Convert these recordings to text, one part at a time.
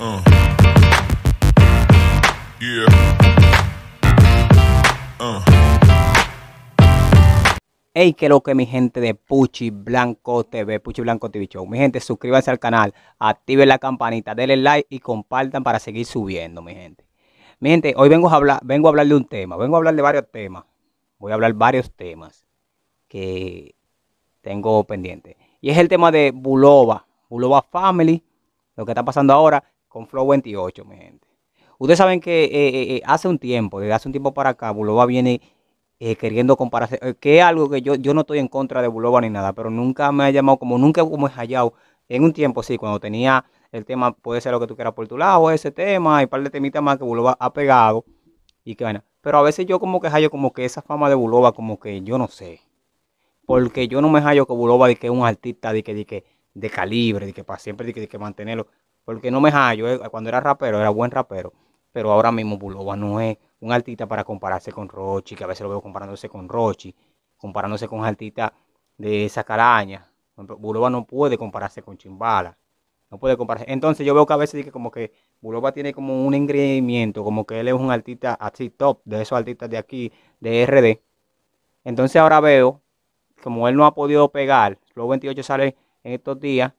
Uh. Yeah. Uh. Hey, qué que mi gente de Puchi Blanco TV, Puchi Blanco TV Show. Mi gente, suscríbanse al canal, activen la campanita, denle like y compartan para seguir subiendo, mi gente. Mi gente, hoy vengo a hablar, vengo a hablar de un tema, vengo a hablar de varios temas. Voy a hablar varios temas que tengo pendiente. Y es el tema de Bulova, Bulova Family, lo que está pasando ahora, con Flow 28, mi gente. Ustedes saben que eh, eh, eh, hace un tiempo, desde hace un tiempo para acá, Bulova viene queriendo compararse, que es algo que yo, yo no estoy en contra de Bulova ni nada, pero nunca me ha llamado, como nunca como he hallado, en un tiempo sí, cuando tenía el tema, puede ser lo que tú quieras por tu lado, ese tema, y un par de temitas más que Bulova ha pegado, y que bueno, pero a veces yo como que hallo como que esa fama de Bulova, como que yo no sé, porque yo no me hallo que Bulova de que es un artista, de que, de que, de calibre, de que para siempre, de que, que mantenerlo. Porque no me hallo, eh, cuando era rapero, era buen rapero. Pero ahora mismo Buloba no es un artista para compararse con Rochi, que a veces lo veo comparándose con Rochi, comparándose con artistas de esa caraña. Buloba no puede compararse con Chimbala. No puede compararse. Entonces yo veo que a veces como que Buloba tiene como un ingrediente, como que él es un artista así top, de esos artistas de aquí, de RD. Entonces ahora veo, como él no ha podido pegar, los 28 sale en estos días,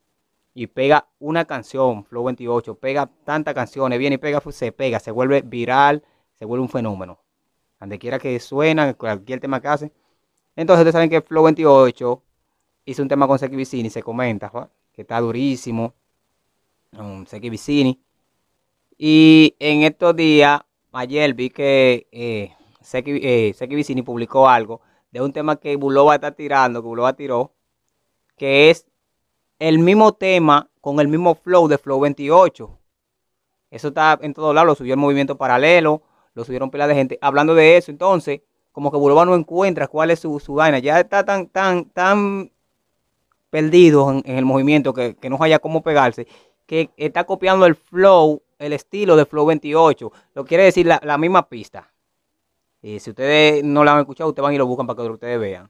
y pega una canción, Flow 28, pega tantas canciones, viene y pega, pues, se pega, se vuelve viral, se vuelve un fenómeno. Donde quiera que suena, cualquier tema que hace. Entonces ustedes saben que Flow 28 hizo un tema con Seki Vicini, se comenta, que está durísimo. Um, Seki Vicini. Y en estos días, ayer vi que eh, eh, Seki, Vicini publicó algo de un tema que Bulova está tirando, que Buloba tiró, que es el mismo tema con el mismo flow de Flow 28. Eso está en todos lados, lo subió el movimiento paralelo, lo subieron pila de gente. Hablando de eso, entonces, como que Buloba no encuentra cuál es su, su vaina. Ya está tan, tan, tan perdido en, el movimiento que, no haya cómo pegarse, que está copiando el flow, el estilo de Flow 28. Lo quiere decir la, la misma pista. Y si ustedes no la han escuchado, ustedes van y lo buscan para que ustedes vean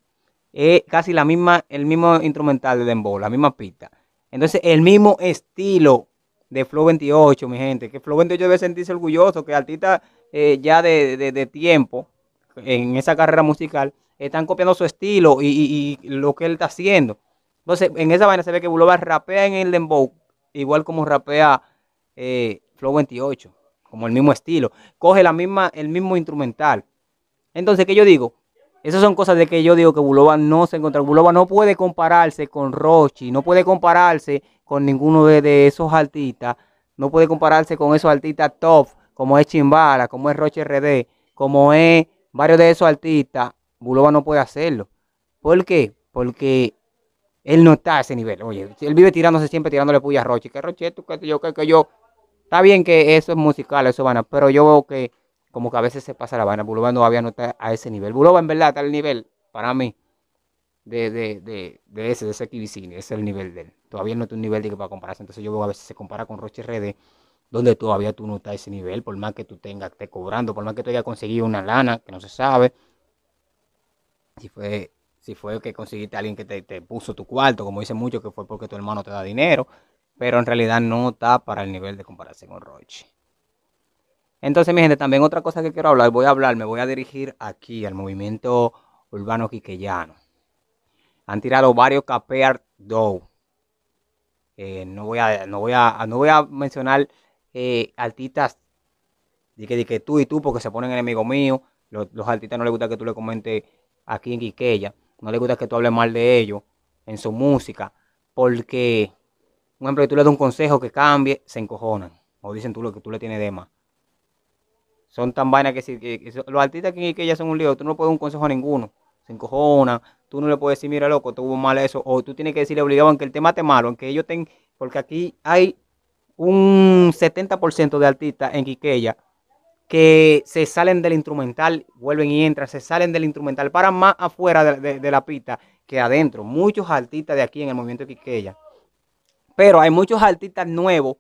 es casi la misma, el mismo instrumental de Dembow, la misma pista. Entonces, el mismo estilo de Flow 28, mi gente, que Flow 28 debe sentirse orgulloso, que artista eh, ya de, tiempo en esa carrera musical están copiando su estilo y, lo que él está haciendo. Entonces, en esa vaina se ve que Bulova rapea en el Dembow, igual como rapea eh, Flow 28, como el mismo estilo. Coge la misma, el mismo instrumental. Entonces, ¿qué yo digo? Esas son cosas de que yo digo que Bulova no se encuentra. Bulova no puede compararse con Rochi, no puede compararse con ninguno de, esos artistas, no puede compararse con esos artistas top, como es Chimbala, como es Roche RD, como es varios de esos artistas. Bulova no puede hacerlo. ¿Por qué? Porque él no está a ese nivel. Oye, él vive tirándose siempre tirándole puya a Roche. Que Roche, tú, que yo, que, que yo. Está bien que eso es musical, eso van, pero yo veo que como que a veces se pasa la vaina. Bulova todavía no está a ese nivel. Bulova en verdad está al nivel, para mí, de, ese, de ese Kibicini. Ese es el nivel de él. Todavía no está un nivel de que para compararse. Entonces yo veo a veces se compara con Roche red donde todavía tú no estás a ese nivel, por más que tú tengas, te cobrando, por más que tú hayas conseguido una lana, que no se sabe. Si fue, si fue que conseguiste a alguien que te, puso tu cuarto, como dicen muchos, que fue porque tu hermano te da dinero. Pero en realidad no está para el nivel de comparación con Roche. Entonces, mi gente, también otra cosa que quiero hablar, voy a hablar, me voy a dirigir aquí al movimiento urbano quiqueyano. Han tirado varios capear dos. Eh, no, voy a, no, voy a, no voy a mencionar eh, artistas de que, que, tú y tú, porque se ponen enemigos míos. Los, los, artistas no les gusta que tú le comentes aquí en Quiqueya. No les gusta que tú hables mal de ellos en su música. Porque, un ejemplo, que tú le das un consejo que cambie, se encojonan. O dicen tú lo que tú le tienes de más son tan vainas que, si, los artistas que, que ya son un lío, tú no puedes un consejo a ninguno, se encojona, tú no le puedes decir, mira loco, tuvo mal eso, o tú tienes que decirle obligado, aunque el tema esté malo, aunque ellos tengan, porque aquí hay un 70% de artistas en Quiqueya que se salen del instrumental, vuelven y entran, se salen del instrumental, para más afuera de, la pista que adentro. Muchos artistas de aquí en el movimiento de Quiqueya. Pero hay muchos artistas nuevos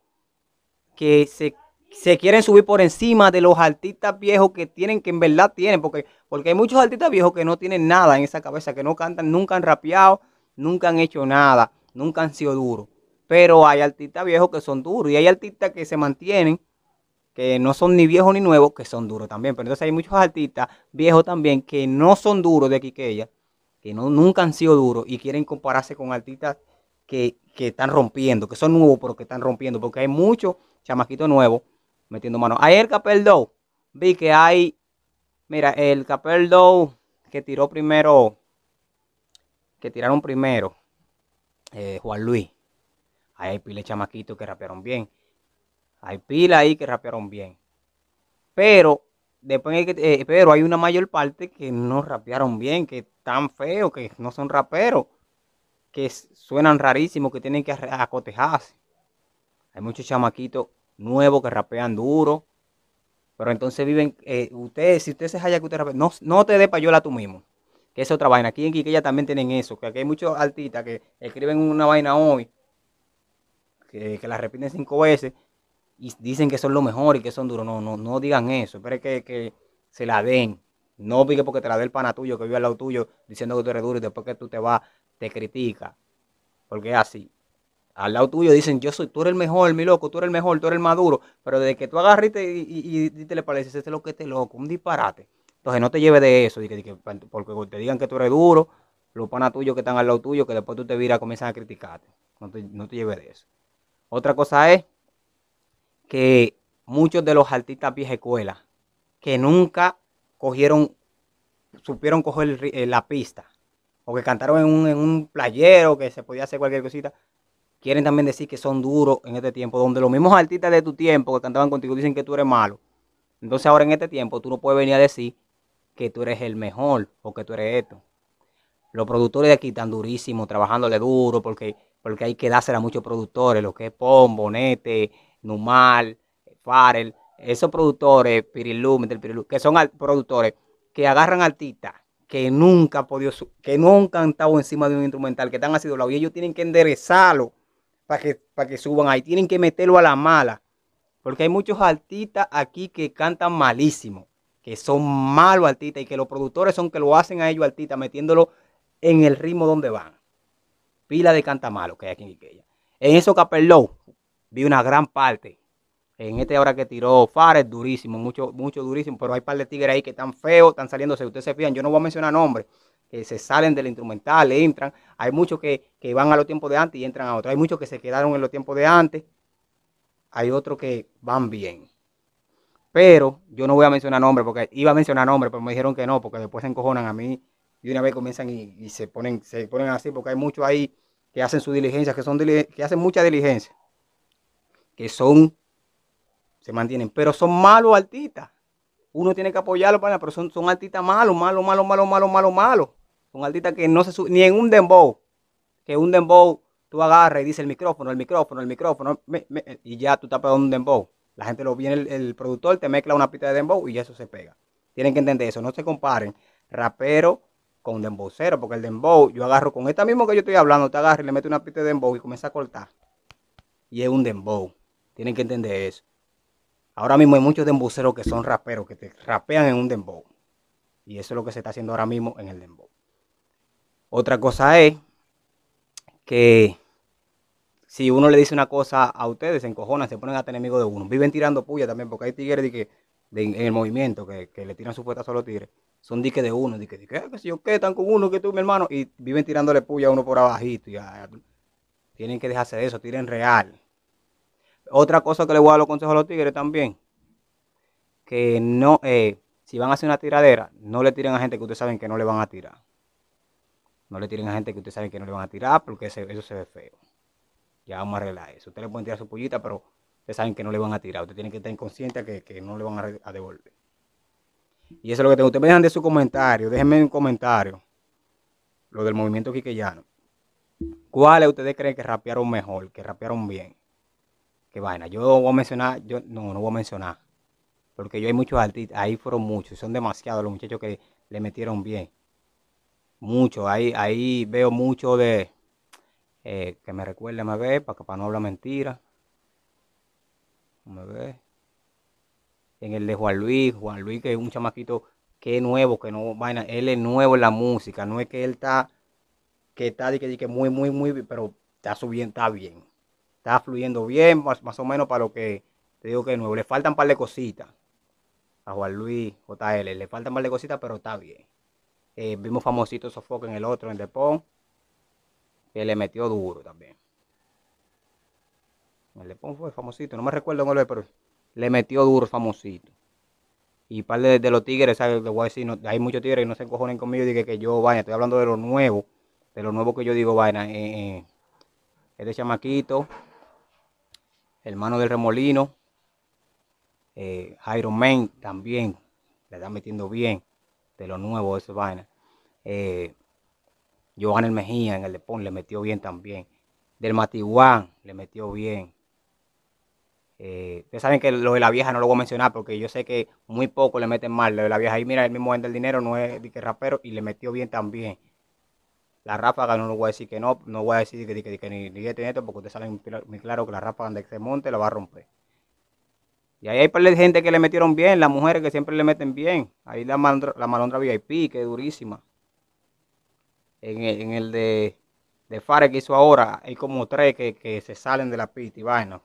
que se se quieren subir por encima de los artistas viejos que tienen, que en verdad tienen, porque, porque hay muchos artistas viejos que no tienen nada en esa cabeza, que no cantan, nunca han rapeado, nunca han hecho nada, nunca han sido duros. Pero hay artistas viejos que son duros y hay artistas que se mantienen, que no son ni viejos ni nuevos, que son duros también. Pero entonces hay muchos artistas viejos también que no son duros de aquí que no, nunca han sido duros y quieren compararse con artistas que, que están rompiendo, que son nuevos pero que están rompiendo, porque hay muchos chamaquitos nuevos metiendo mano. Capel Dow. vi que hay, mira, el Dow que tiró primero, que tiraron primero, eh, Juan Luis. Ahí hay de chamaquitos que rapearon bien. Hay pila ahí que rapearon bien. Pero, después eh, pero hay una mayor parte que no rapearon bien, que están feos, que no son raperos, que suenan rarísimos, que tienen que acotejarse. Hay muchos chamaquitos nuevos que rapean duro. Pero entonces viven, eh, ustedes, si usted se halla que usted rapea, no, no te dé la tú mismo. Que es otra vaina. Aquí en Quiqueya también tienen eso. Que aquí hay muchos artistas que escriben una vaina hoy, que, la repiten cinco veces y dicen que son lo mejor y que son duros. No, no, no digan eso. Espere que, que se la den. No pique porque te la dé el pana tuyo que vive al lado tuyo diciendo que tú eres duro y después que tú te vas, te critica. Porque es así al lado tuyo dicen, yo soy, tú eres el mejor, mi loco, tú eres el mejor, tú eres el maduro, pero desde que tú agarriste y, y, te le pareces, este lo que te loco, un disparate. Entonces no te lleves de eso, porque te digan que tú eres duro, los panas tuyos que están al lado tuyo, que después tú te viras, comienzan a criticarte. No te, no te lleves de eso. Otra cosa es que muchos de los artistas vieja escuela, que nunca cogieron, supieron coger eh, la pista, o que cantaron en un, en un playero, que se podía hacer cualquier cosita, quieren también decir que son duros en este tiempo, donde los mismos artistas de tu tiempo que cantaban contigo dicen que tú eres malo. Entonces ahora en este tiempo tú no puedes venir a decir que tú eres el mejor o que tú eres esto. Los productores de aquí están durísimos, trabajándole duro, porque, porque hay que darse a muchos productores, lo que es Pom, Bonete, Numal, Farel, esos productores, Pirilú, que son productores que agarran artistas que nunca, podido, que nunca han estado encima de un instrumental, que están haciendo y ellos tienen que enderezarlo para que, que suban ahí. Tienen que meterlo a la mala. Porque hay muchos artistas aquí que cantan malísimo, que son malos artistas y que los productores son que lo hacen a ellos artistas, metiéndolo en el ritmo donde van. Pila de canta malo que hay aquí en Ikea, En eso low vi una gran parte. En este ahora que tiró Fares, durísimo, mucho, mucho durísimo, pero hay par de tigres ahí que están feos, están saliéndose. Ustedes se fijan, yo no voy a mencionar nombres, que se salen del instrumental, entran. Hay muchos que, van a los tiempos de antes y entran a otro. Hay muchos que se quedaron en los tiempos de antes. Hay otros que van bien. Pero yo no voy a mencionar nombres, porque iba a mencionar nombres, pero me dijeron que no, porque después se encojonan a mí y una vez comienzan y, se, ponen, se ponen así, porque hay muchos ahí que hacen su diligencia, que, son, que hacen mucha diligencia, que son, se mantienen, pero son malos artistas uno tiene que apoyarlo, pero son, son artistas malos, malos, malos, malos, malos, malos, malos con altita que no se ni en un dembow. Que un dembow tú agarras y dices el micrófono, el micrófono, el micrófono, y ya tú estás pegando un dembow. La gente lo viene, el, productor te mezcla una pita de dembow y ya eso se pega. Tienen que entender eso, no se comparen rapero con dembowcero, porque el dembow yo agarro con esta mismo que yo estoy hablando, te agarro y le meto una pita de dembow y comienza a cortar. Y es un dembow. Tienen que entender eso. Ahora mismo hay muchos dembowceros que son raperos, que te rapean en un dembow. Y eso es lo que se está haciendo ahora mismo en el dembow. Otra cosa es que si uno le dice una cosa a ustedes, se encojonan, se ponen a tener enemigos de uno. Viven tirando puya también, porque hay tigres que, en el movimiento que, le tiran su puesta a los tigres. Son diques de uno, diques de ah, que si yo qué, están con uno, que tú, mi hermano, y viven tirándole puya a uno por abajito. Y, tienen que dejarse de eso, tiren real. Otra cosa que le voy a dar los consejos a los tigres también, que no, eh, si van a hacer una tiradera, no le tiren a gente que ustedes saben que no le van a tirar. No le tiren a gente que ustedes saben que no le van a tirar porque eso se ve feo. Ya vamos a arreglar eso. Ustedes le pueden tirar su pollita, pero ustedes saben que no le van a tirar. Ustedes tienen que estar inconscientes que, que no le van a, devolver. Y eso es lo que tengo. Ustedes me dejan de su comentario. Déjenme un comentario. Lo del movimiento quiqueyano. ¿Cuáles ustedes creen que rapearon mejor? Que rapearon bien. Que vaina. Yo voy a mencionar. Yo, no, no voy a mencionar. Porque yo hay muchos artistas. Ahí fueron muchos. Son demasiados los muchachos que le metieron bien mucho. Ahí, ahí veo mucho de eh, que me recuerde me ve para que para no hablar mentira. Me ve. En el de Juan Luis, Juan Luis que es un chamaquito que nuevo, que no vaina, él es nuevo en la música, no es que él está que está y que, muy muy muy pero está subiendo, está bien. Está fluyendo bien, más, más o menos para lo que te digo que es nuevo. Le faltan un par de cositas a Juan Luis JL, le faltan un par de cositas, pero está bien. Eh, vimos famosito Sofoque en el otro, en Depón. Que le metió duro también. El Depón fue famosito, no me recuerdo cuál pero le metió duro famosito. Y par de, los tigres, ¿sabes? voy hay muchos tigres que no se encojonen conmigo y que, yo vaya. Estoy hablando de lo nuevo, de lo nuevo que yo digo, vaina. Eh, eh, este chamaquito, hermano del remolino, eh, Iron Man también, le está metiendo bien de lo nuevo esa vaina. Eh, el Mejía en el Depón le metió bien también. Del Matihuán le metió bien. Eh, ustedes saben que lo de la vieja no lo voy a mencionar porque yo sé que muy poco le meten mal. Lo de la vieja ahí, mira, el mismo vende el dinero, no es dique rapero y le metió bien también. La ráfaga no lo voy a decir que no, no voy a decir que, que, que ni, ni porque ustedes saben muy claro que la ráfaga de este monte la va a romper. Y ahí hay gente que le metieron bien, las mujeres que siempre le meten bien. Ahí la, la malondra VIP, que durísima en el, de, de que hizo ahora, hay como tres que, se salen de la pista y vaina.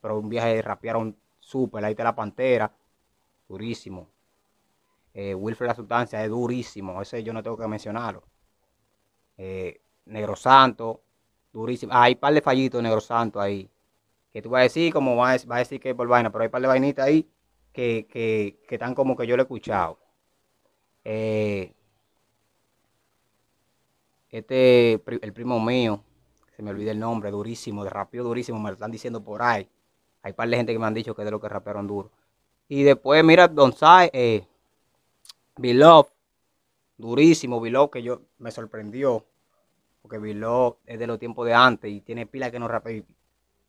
Pero un viaje de rapearon súper, ahí está la pantera, durísimo. Eh, Wilfred La Sustancia es durísimo, ese yo no tengo que mencionarlo. Eh, Negro Santo, durísimo. Ah, hay un par de fallitos Negro Santo ahí. Que tú vas a decir, como vas, a decir que es por vaina, pero hay un par de vainitas ahí que, que están como que yo lo he escuchado. Eh, este, el primo mío, se me olvida el nombre, durísimo, de rapeo durísimo, me lo están diciendo por ahí. Hay par de gente que me han dicho que es de lo que rapearon duro. Y después, mira, Don Sai, eh, Love durísimo, Love que yo me sorprendió. Porque Love es de los tiempos de antes y tiene pila que no rapea.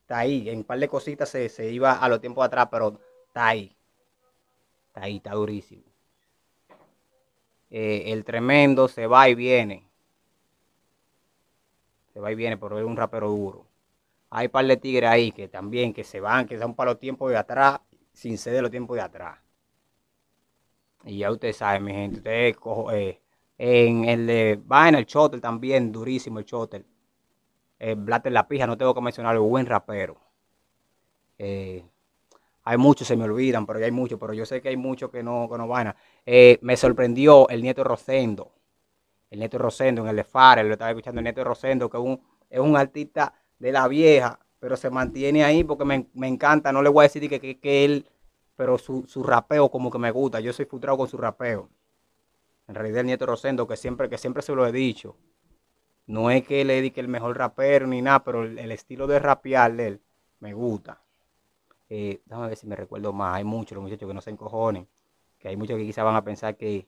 Está ahí, en un par de cositas se, se iba a los tiempos atrás, pero está ahí. Está ahí, está durísimo. Eh, el tremendo se va y viene se va y viene, pero es un rapero duro. Hay un par de tigres ahí que también que se van, que son para los tiempos de atrás, sin ceder los tiempos de atrás. Y ya ustedes saben, mi gente, ustedes cojo, eh, en el de en el Chotel también, durísimo el Chotel. El eh, en La Pija, no tengo que un buen rapero. Eh, hay muchos, se me olvidan, pero hay muchos, pero yo sé que hay muchos que no, que van me sorprendió el nieto Rosendo el Nieto Rosendo, en el de lo estaba escuchando el Neto Rosendo, que es un, es artista de la vieja, pero se mantiene ahí porque me, encanta, no le voy a decir que, que, él, pero su, rapeo como que me gusta, yo soy frustrado con su rapeo. En realidad el Nieto Rosendo, que siempre, que siempre se lo he dicho, no es que le dedique el mejor rapero ni nada, pero el, estilo de rapear de él me gusta. Eh, déjame ver si me recuerdo más, hay muchos los muchachos que no se encojonen, que hay muchos que quizás van a pensar que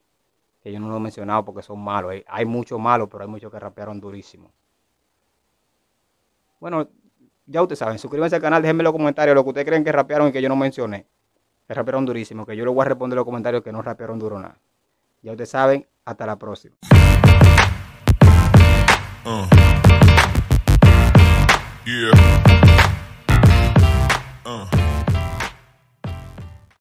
que yo no lo he mencionado porque son malos. Hay, muchos malos, pero hay muchos que rapearon durísimo. Bueno, ya ustedes saben, suscríbanse al canal, déjenme en los comentarios lo que ustedes creen que rapearon y que yo no mencioné. Que rapearon durísimo, que yo les voy a responder los comentarios que no rapearon duro nada. Ya ustedes saben, hasta la próxima. Uh. Uh.